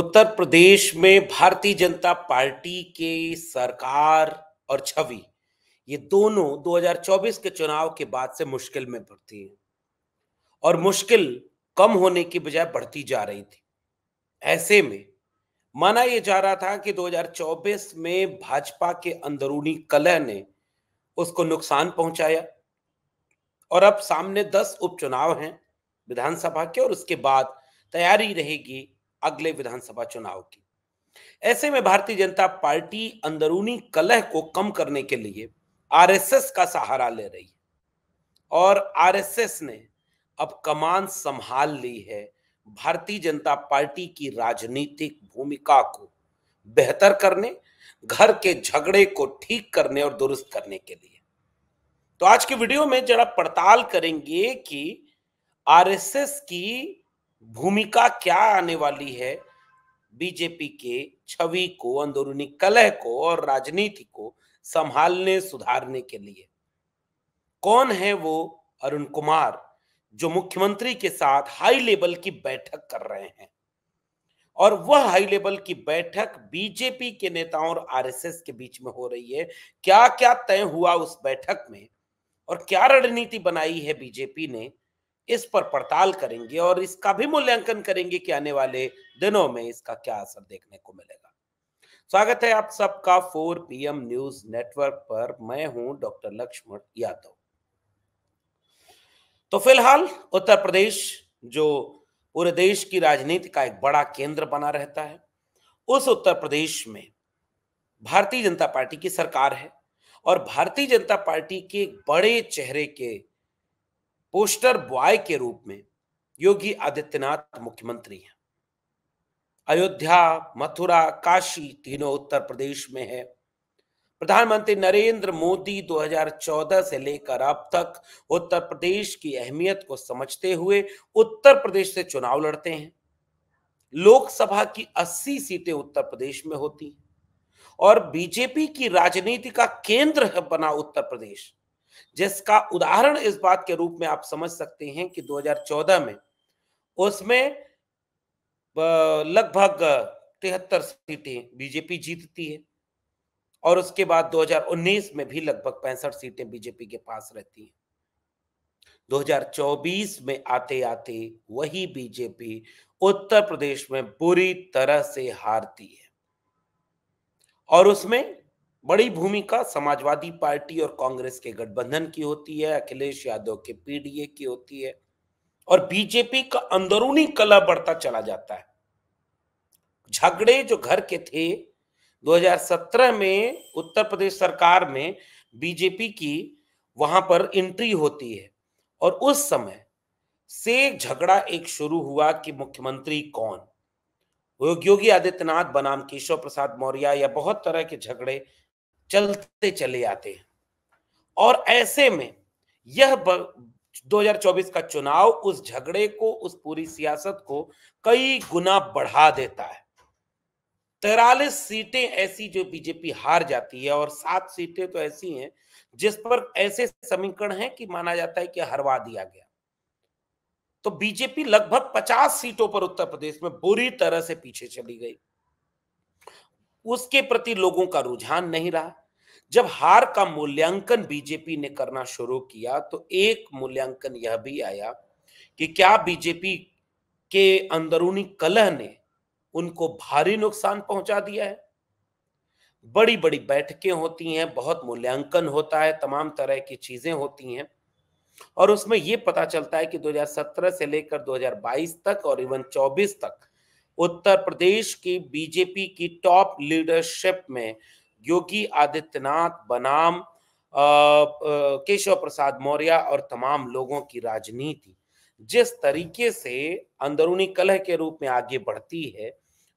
उत्तर प्रदेश में भारतीय जनता पार्टी के सरकार और छवि ये दोनों 2024 के चुनाव के बाद से मुश्किल में पड़ती है और मुश्किल कम होने की बजाय बढ़ती जा रही थी ऐसे में माना यह जा रहा था कि 2024 में भाजपा के अंदरूनी कलह ने उसको नुकसान पहुंचाया और अब सामने 10 उपचुनाव हैं विधानसभा के और उसके बाद तैयारी रहेगी अगले विधानसभा चुनाव की ऐसे में भारतीय जनता पार्टी अंदरूनी कलह को कम करने के लिए आरएसएस का सहारा ले रही है और आरएसएस ने अब कमान संभाल ली है भारतीय जनता पार्टी की राजनीतिक भूमिका को बेहतर करने घर के झगड़े को ठीक करने और दुरुस्त करने के लिए तो आज के वीडियो में जरा पड़ताल करेंगे कि आरएसएस की भूमिका क्या आने वाली है बीजेपी के छवि को अंदरूनी कलह को और राजनीति को संभालने सुधारने के लिए कौन है वो अरुण कुमार जो मुख्यमंत्री के साथ हाई लेवल की बैठक कर रहे हैं और वह हाई लेवल की बैठक बीजेपी के नेताओं और आरएसएस के बीच में हो रही है क्या क्या तय हुआ उस बैठक में और क्या रणनीति बनाई है बीजेपी ने इस पर पड़ताल करेंगे और इसका भी मूल्यांकन करेंगे कि आने वाले दिनों में इसका क्या असर देखने को मिलेगा स्वागत है आप सबका 4 पीएम न्यूज नेटवर्क पर मैं हूं डॉक्टर लक्ष्मण यादव तो फिलहाल उत्तर प्रदेश जो पूरे देश की राजनीति का एक बड़ा केंद्र बना रहता है उस उत्तर प्रदेश में भारतीय जनता पार्टी की सरकार है और भारतीय जनता पार्टी के बड़े चेहरे के पोस्टर बॉय के रूप में योगी आदित्यनाथ मुख्यमंत्री हैं अयोध्या मथुरा काशी तीनों उत्तर प्रदेश में है प्रधानमंत्री नरेंद्र मोदी 2014 से लेकर अब तक उत्तर प्रदेश की अहमियत को समझते हुए उत्तर प्रदेश से चुनाव लड़ते हैं लोकसभा की 80 सीटें उत्तर प्रदेश में होती और बीजेपी की राजनीति का केंद्र है बना उत्तर प्रदेश जिसका उदाहरण इस बात के रूप में आप समझ सकते हैं कि 2014 में उसमें लगभग तिहत्तर सीटें बीजेपी जीतती है और उसके बाद 2019 में भी लगभग पैंसठ सीटें बीजेपी के पास रहती हैं 2024 में आते आते वही बीजेपी उत्तर प्रदेश में बुरी तरह से हारती है और उसमें बड़ी भूमिका समाजवादी पार्टी और कांग्रेस के गठबंधन की होती है अखिलेश यादव के पीडीए की होती है और बीजेपी का अंदरूनी कला बढ़ता चला जाता है झगड़े जो घर के थे 2017 में उत्तर प्रदेश सरकार में बीजेपी की वहां पर एंट्री होती है और उस समय से झगड़ा एक शुरू हुआ कि मुख्यमंत्री कौन योगी आदित्यनाथ बनाम केशव प्रसाद मौर्य या बहुत तरह के झगड़े चलते चले आते हैं और ऐसे में यह 2024 का चुनाव उस झगड़े को उस पूरी सियासत को कई गुना बढ़ा देता है तेरालीस सीटें ऐसी जो बीजेपी हार जाती है और सात सीटें तो ऐसी हैं जिस पर ऐसे समीकरण हैं कि माना जाता है कि हरवा दिया गया तो बीजेपी लगभग पचास सीटों पर उत्तर प्रदेश में बुरी तरह से पीछे चली गई उसके प्रति लोगों का रुझान नहीं रहा जब हार का मूल्यांकन बीजेपी ने करना शुरू किया तो एक मूल्यांकन यह भी आया कि क्या बीजेपी के अंदरूनी कलह ने उनको भारी नुकसान पहुंचा दिया है बड़ी बड़ी बैठकें होती हैं बहुत मूल्यांकन होता है तमाम तरह की चीजें होती हैं और उसमें यह पता चलता है कि 2017 से लेकर 2022 तक और इवन 24 तक उत्तर प्रदेश की बीजेपी की टॉप लीडरशिप में योगी आदित्यनाथ बनाम केशव प्रसाद मौर्य और तमाम लोगों की राजनीति जिस तरीके से अंदरूनी कलह के रूप में आगे बढ़ती है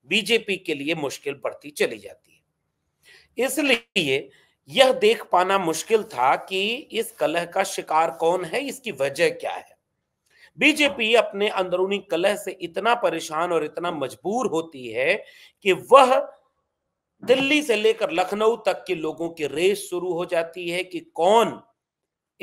बीजेपी के लिए मुश्किल बढ़ती चली जाती है इसलिए यह देख पाना मुश्किल था कि इस कलह का शिकार कौन है इसकी वजह क्या है बीजेपी अपने अंदरूनी कलह से इतना परेशान और इतना मजबूर होती है कि वह दिल्ली से लेकर लखनऊ तक के लोगों की रेस शुरू हो जाती है कि कौन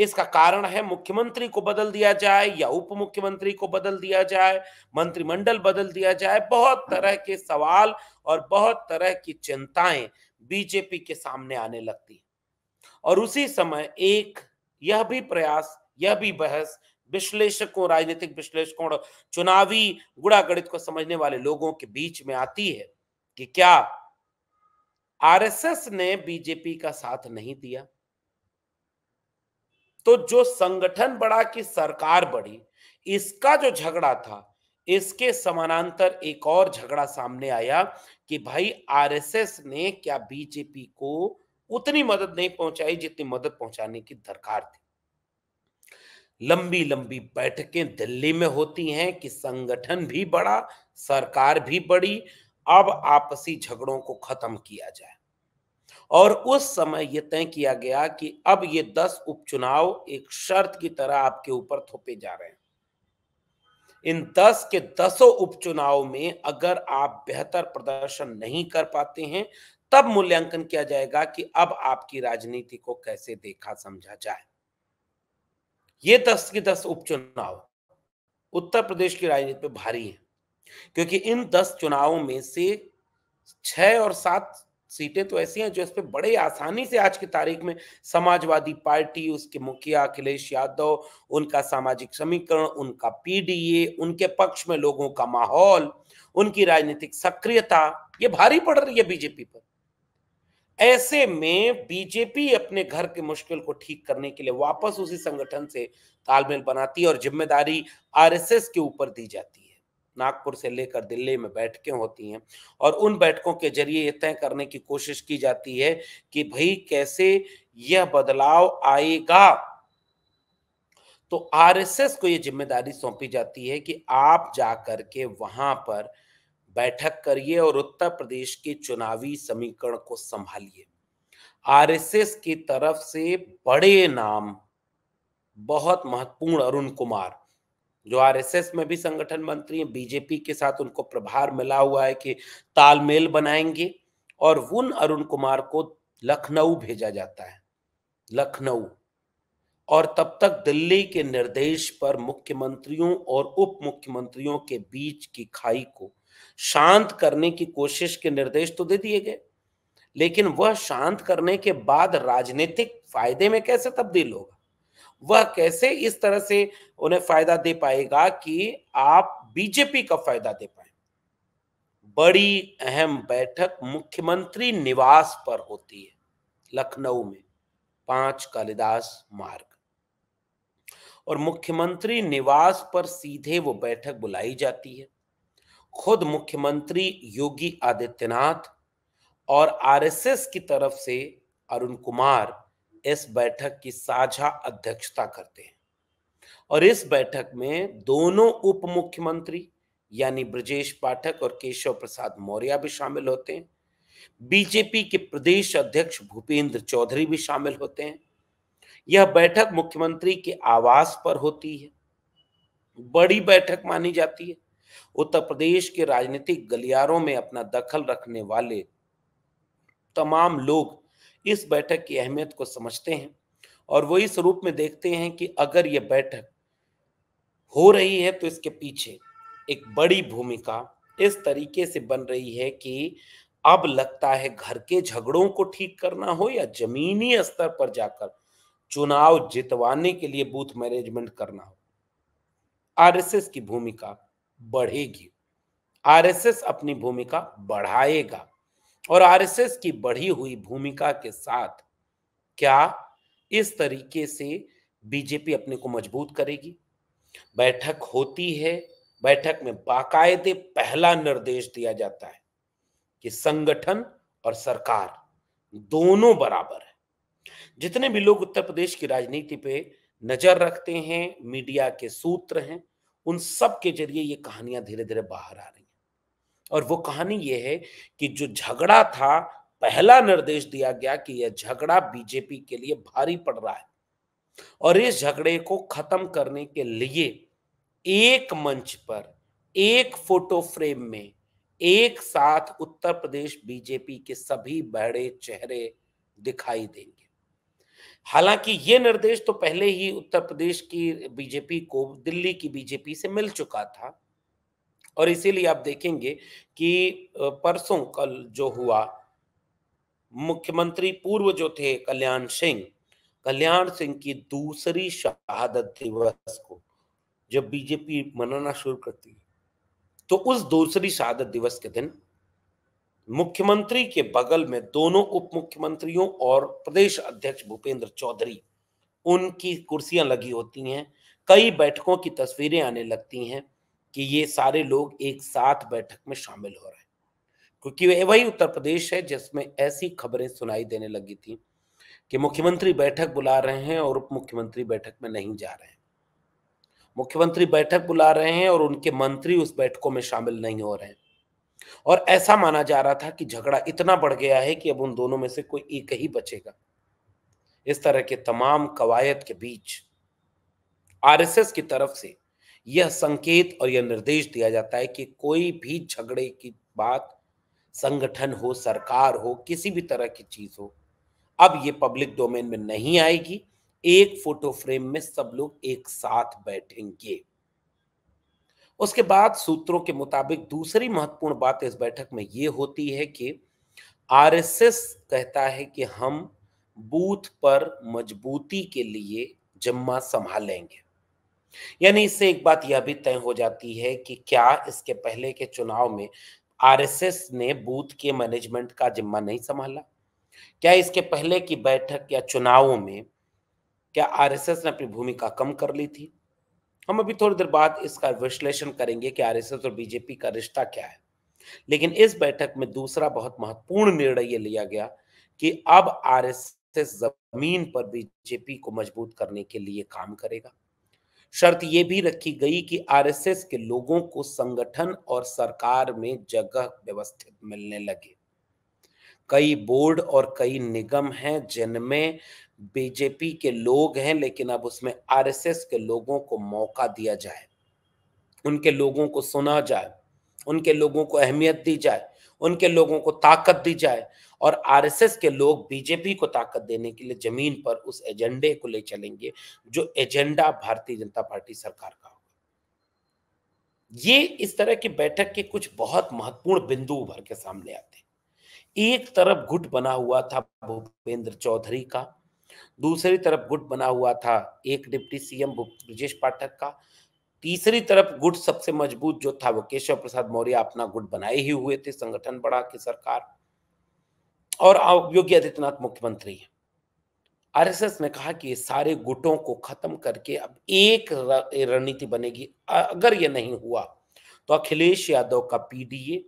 इसका कारण है मुख्यमंत्री को बदल दिया जाए या उप मुख्यमंत्री को बदल दिया जाए मंत्रिमंडल बदल दिया जाए बहुत तरह के सवाल और बहुत तरह की चिंताएं बीजेपी के सामने आने लगती है और उसी समय एक यह भी प्रयास यह भी बहस विश्लेषकों राजनीतिक विश्लेषकों और चुनावी गुड़ागणित को समझने वाले लोगों के बीच में आती है कि क्या आरएसएस ने बीजेपी का साथ नहीं दिया तो जो संगठन बड़ा कि सरकार बढ़ी इसका जो झगड़ा था इसके समानांतर एक और झगड़ा सामने आया कि भाई आरएसएस ने क्या बीजेपी को उतनी मदद नहीं पहुंचाई जितनी मदद पहुंचाने की दरकार थी लंबी लंबी बैठकें दिल्ली में होती हैं कि संगठन भी बड़ा सरकार भी बड़ी अब आपसी झगड़ों को खत्म किया जाए और उस समय यह तय किया गया कि अब ये दस उपचुनाव एक शर्त की तरह आपके ऊपर थोपे जा रहे हैं इन दस के दसों उपचुनाव में अगर आप बेहतर प्रदर्शन नहीं कर पाते हैं तब मूल्यांकन किया जाएगा कि अब आपकी राजनीति को कैसे देखा समझा जाए ये दस के दस उपचुनाव उत्तर प्रदेश की राजनीति में भारी है क्योंकि इन दस चुनावों में से छह और सात सीटें तो ऐसी हैं जो इस पर बड़े आसानी से आज की तारीख में समाजवादी पार्टी उसके मुखिया अखिलेश यादव उनका सामाजिक समीकरण उनका पीडीए उनके पक्ष में लोगों का माहौल उनकी राजनीतिक सक्रियता ये भारी पड़ रही है बीजेपी पर ऐसे में बीजेपी अपने घर के मुश्किल को ठीक करने के लिए वापस उसी संगठन से तालमेल बनाती है और जिम्मेदारी आरएसएस के ऊपर दी जाती है नागपुर से लेकर दिल्ली में बैठकें होती हैं और उन बैठकों के जरिए यह तय करने की कोशिश की जाती है कि भाई कैसे यह बदलाव आएगा तो आरएसएस को यह जिम्मेदारी सौंपी जाती है कि आप जाकर के वहां पर बैठक करिए और उत्तर प्रदेश के चुनावी समीकरण को संभालिए आरएसएस की तरफ से बड़े नाम बहुत महत्वपूर्ण अरुण कुमार जो आरएसएस में भी संगठन मंत्री हैं बीजेपी के साथ उनको प्रभार मिला हुआ है कि तालमेल बनाएंगे और उन अरुण कुमार को लखनऊ भेजा जाता है लखनऊ और तब तक दिल्ली के निर्देश पर मुख्यमंत्रियों और उप मुख्यमंत्रियों के बीच की खाई को शांत करने की कोशिश के निर्देश तो दे दिए गए लेकिन वह शांत करने के बाद राजनीतिक फायदे में कैसे तब्दील होगा वह कैसे इस तरह से उन्हें फायदा दे पाएगा कि आप बीजेपी का फायदा दे पाए बड़ी अहम बैठक मुख्यमंत्री निवास पर होती है लखनऊ में पांच कालिदास मार्ग और मुख्यमंत्री निवास पर सीधे वो बैठक बुलाई जाती है खुद मुख्यमंत्री योगी आदित्यनाथ और आरएसएस की तरफ से अरुण कुमार इस बैठक की साझा अध्यक्षता करते हैं और इस बैठक में दोनों उप मुख्यमंत्री यानी ब्रजेश पाठक और केशव प्रसाद मौर्य भी शामिल होते हैं बीजेपी के प्रदेश अध्यक्ष भूपेंद्र चौधरी भी शामिल होते हैं यह बैठक मुख्यमंत्री के आवास पर होती है बड़ी बैठक मानी जाती है उत्तर प्रदेश के राजनीतिक गलियारों में अपना दखल रखने वाले तमाम लोग इस बैठक की अहमियत को समझते हैं और वो इस रूप में देखते हैं कि अगर ये बैठक हो रही है तो इसके पीछे एक बड़ी भूमिका इस तरीके से बन रही है कि अब लगता है घर के झगड़ों को ठीक करना हो या जमीनी स्तर पर जाकर चुनाव जितवाने के लिए बूथ मैनेजमेंट करना हो आरएसएस की भूमिका बढ़ेगी आरएसएस अपनी भूमिका बढ़ाएगा और आरएसएस की बढ़ी हुई भूमिका के साथ क्या इस तरीके से बीजेपी अपने को मजबूत करेगी बैठक होती है बैठक में बाकायदे पहला निर्देश दिया जाता है कि संगठन और सरकार दोनों बराबर है जितने भी लोग उत्तर प्रदेश की राजनीति पे नजर रखते हैं मीडिया के सूत्र हैं उन सब के जरिए ये कहानियां धीरे धीरे बाहर आ रही और वो कहानी ये है कि जो झगड़ा था पहला निर्देश दिया गया कि यह झगड़ा बीजेपी के लिए भारी पड़ रहा है और इस झगड़े को खत्म करने के लिए एक मंच पर एक फोटो फ्रेम में एक साथ उत्तर प्रदेश बीजेपी के सभी बड़े चेहरे दिखाई देंगे हालांकि ये निर्देश तो पहले ही उत्तर प्रदेश की बीजेपी को दिल्ली की बीजेपी से मिल चुका था और इसीलिए आप देखेंगे कि परसों कल जो हुआ मुख्यमंत्री पूर्व जो थे कल्याण सिंह कल्याण सिंह की दूसरी शहादत दिवस को जब बीजेपी मनाना शुरू करती है तो उस दूसरी शहादत दिवस के दिन मुख्यमंत्री के बगल में दोनों उप मुख्यमंत्रियों और प्रदेश अध्यक्ष भूपेंद्र चौधरी उनकी कुर्सियां लगी होती हैं कई बैठकों की तस्वीरें आने लगती हैं कि ये सारे लोग एक साथ बैठक में शामिल हो रहे हैं क्योंकि वही उत्तर प्रदेश है जिसमें ऐसी खबरें सुनाई देने लगी थी कि मुख्यमंत्री बैठक बुला रहे हैं और उप मुख्यमंत्री बैठक में नहीं जा रहे हैं मुख्यमंत्री बैठक बुला रहे हैं और उनके मंत्री उस बैठकों में शामिल नहीं हो रहे हैं और ऐसा माना जा रहा था कि झगड़ा इतना बढ़ गया है कि अब उन दोनों में से कोई एक ही बचेगा इस तरह के तमाम कवायद के बीच आरएसएस की तरफ से यह संकेत और यह निर्देश दिया जाता है कि कोई भी झगड़े की बात संगठन हो सरकार हो किसी भी तरह की चीज हो अब ये पब्लिक डोमेन में नहीं आएगी एक फोटो फ्रेम में सब लोग एक साथ बैठेंगे उसके बाद सूत्रों के मुताबिक दूसरी महत्वपूर्ण बात इस बैठक में ये होती है कि आरएसएस कहता है कि हम बूथ पर मजबूती के लिए जिम्मा संभालेंगे यानी इससे एक बात यह भी तय हो जाती है कि क्या इसके पहले के चुनाव में आरएसएस ने बूथ के मैनेजमेंट का जिम्मा नहीं संभाला क्या इसके पहले की बैठक या चुनावों में क्या आरएसएस ने अपनी भूमिका कम कर ली थी हम अभी थोड़ी देर बाद इसका विश्लेषण करेंगे कि आरएसएस और बीजेपी का रिश्ता क्या है लेकिन इस बैठक में दूसरा बहुत महत्वपूर्ण निर्णय ये लिया गया कि अब आरएसएस जमीन पर बीजेपी को मजबूत करने के लिए काम करेगा शर्त ये भी रखी गई कि आरएसएस के लोगों को संगठन और सरकार में जगह व्यवस्थित मिलने लगे कई बोर्ड और कई निगम हैं जिनमें बीजेपी के लोग हैं लेकिन अब उसमें आरएसएस के लोगों को मौका दिया जाए उनके लोगों को सुना जाए उनके लोगों को अहमियत दी जाए उनके लोगों को ताकत दी जाए और आरएसएस के लोग बीजेपी को ताकत देने के लिए जमीन पर उस एजेंडे को ले चलेंगे जो एजेंडा भारतीय जनता पार्टी सरकार का होगा ये इस तरह की बैठक के कुछ बहुत महत्वपूर्ण बिंदु उभर के सामने आते एक तरफ गुट बना हुआ था भूपेंद्र चौधरी का दूसरी तरफ गुट बना हुआ था एक डिप्टी सीएम ब्रिजेश पाठक का तीसरी तरफ गुट सबसे मजबूत जो था वो केशव प्रसाद मौर्य अपना गुट बनाए ही हुए थे संगठन बढ़ा की सरकार और योगी आदित्यनाथ मुख्यमंत्री है आरएसएस ने कहा कि ये सारे गुटों को खत्म करके अब एक रणनीति बनेगी अगर ये नहीं हुआ तो अखिलेश यादव का पीडीए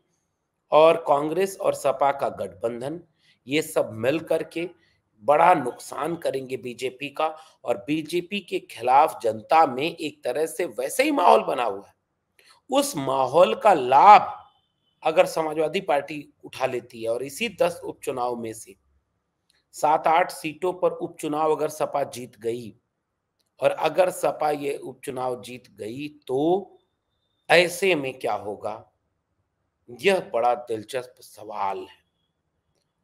और कांग्रेस और सपा का गठबंधन ये सब मिल करके के बड़ा नुकसान करेंगे बीजेपी का और बीजेपी के खिलाफ जनता में एक तरह से वैसे ही माहौल बना हुआ है उस माहौल का लाभ अगर समाजवादी पार्टी उठा लेती है और इसी दस उपचुनाव में से सात आठ सीटों पर उपचुनाव अगर सपा जीत गई और अगर सपा ये उपचुनाव जीत गई तो ऐसे में क्या होगा यह बड़ा दिलचस्प सवाल है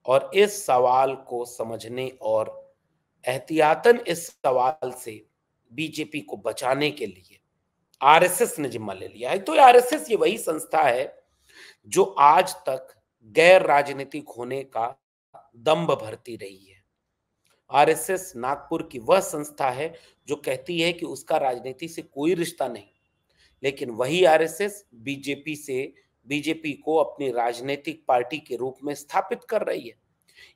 और इस सवाल को समझने और एहतियातन इस सवाल से बीजेपी को बचाने के लिए आरएसएस ने जिम्मा ले लिया है तो आरएसएस ये वही संस्था है जो आज तक गैर राजनीतिक होने का दम्भ भरती रही है आरएसएस नागपुर की वह संस्था है जो कहती है कि उसका राजनीति से कोई रिश्ता नहीं लेकिन वही आरएसएस बीजेपी से बीजेपी को अपनी राजनीतिक पार्टी के रूप में स्थापित कर रही है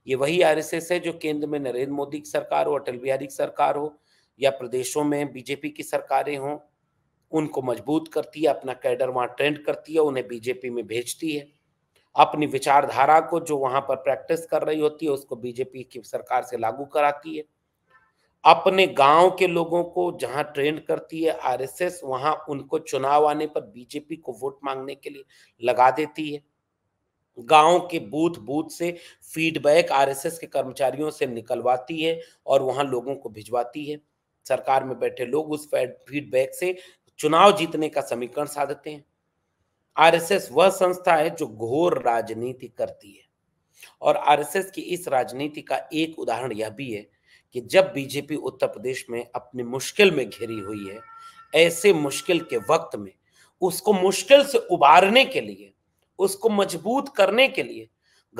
ये वही आरएसएस है जो केंद्र में नरेंद्र मोदी की सरकार हो अटल बिहारी की सरकार हो या प्रदेशों में बीजेपी की सरकारें हों उनको मजबूत करती है अपना कैडर वहाँ ट्रेंड करती है उन्हें बीजेपी में भेजती है अपनी विचारधारा को जो वहाँ पर प्रैक्टिस कर रही होती है उसको बीजेपी की सरकार से लागू कराती है अपने गांव के लोगों को जहां ट्रेंड करती है आरएसएस वहां उनको चुनाव आने पर बीजेपी को वोट मांगने के लिए लगा देती है गांव के बूथ बूथ से फीडबैक आरएसएस के कर्मचारियों से निकलवाती है और वहां लोगों को भिजवाती है सरकार में बैठे लोग उस फीडबैक से चुनाव जीतने का समीकरण साधते हैं आरएसएस वह संस्था है जो घोर राजनीति करती है और आरएसएस की इस राजनीति का एक उदाहरण यह भी है कि जब बीजेपी उत्तर प्रदेश में अपनी मुश्किल में घिरी हुई है ऐसे मुश्किल के वक्त में उसको मुश्किल से उबारने के लिए उसको मजबूत करने के लिए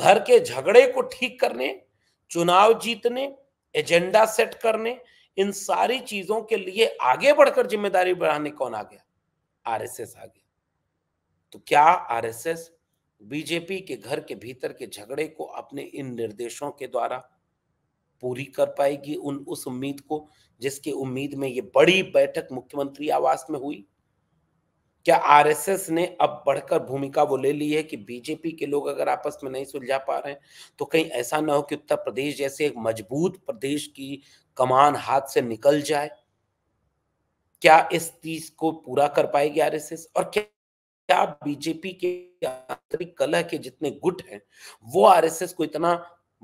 घर के झगड़े को ठीक करने चुनाव जीतने एजेंडा सेट करने इन सारी चीजों के लिए आगे बढ़कर जिम्मेदारी बढ़ाने कौन आ गया आरएसएस आ गया तो क्या आरएसएस बीजेपी के घर के भीतर के झगड़े को अपने इन निर्देशों के द्वारा पूरी कर पाएगी उन उस उम्मीद को जिसके उम्मीद में ये बड़ी बैठक मुख्यमंत्री आवास में हुई क्या आरएसएस ने अब बढ़कर भूमिका वो ले ली है कि बीजेपी के लोग अगर आपस में नहीं सुलझा पा रहे हैं तो कहीं ऐसा ना हो कि उत्तर प्रदेश जैसे एक मजबूत प्रदेश की कमान हाथ से निकल जाए क्या इस चीज को पूरा कर पाएगी आरएसएस और क्या क्या बीजेपी के आंतरिक कलह के जितने गुट हैं वो आरएसएस को इतना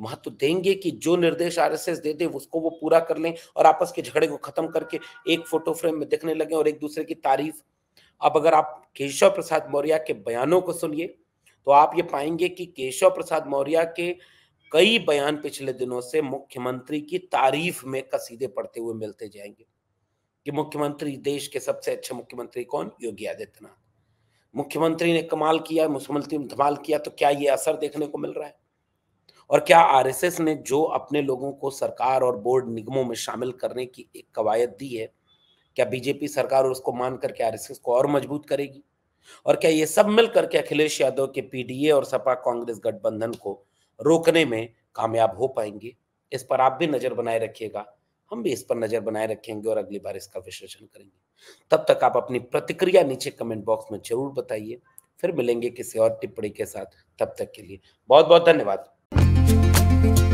महत्व देंगे कि जो निर्देश आरएसएस दे दे उसको वो पूरा कर लें और आपस के झगड़े को खत्म करके एक फोटो फ्रेम में दिखने लगे और एक दूसरे की तारीफ अब अगर आप केशव प्रसाद मौर्य के बयानों को सुनिए तो आप ये पाएंगे कि केशव प्रसाद मौर्य के कई बयान पिछले दिनों से मुख्यमंत्री की तारीफ में कसीदे पढ़ते हुए मिलते जाएंगे कि मुख्यमंत्री देश के सबसे अच्छे मुख्यमंत्री कौन योगी आदित्यनाथ मुख्यमंत्री ने कमाल किया मुख्यमंत्री ने धमाल किया तो क्या ये असर देखने को मिल रहा है और क्या आरएसएस ने जो अपने लोगों को सरकार और बोर्ड निगमों में शामिल करने की एक कवायद दी है क्या बीजेपी सरकार और उसको मान करके आरएसएस को और मजबूत करेगी और क्या ये सब मिल करके अखिलेश यादव के पीडीए और सपा कांग्रेस गठबंधन को रोकने में कामयाब हो पाएंगे इस पर आप भी नजर बनाए रखिएगा हम भी इस पर नजर बनाए रखेंगे और अगली बार इसका विश्लेषण करेंगे तब तक आप अपनी प्रतिक्रिया नीचे कमेंट बॉक्स में जरूर बताइए फिर मिलेंगे किसी और टिप्पणी के साथ तब तक के लिए बहुत बहुत धन्यवाद you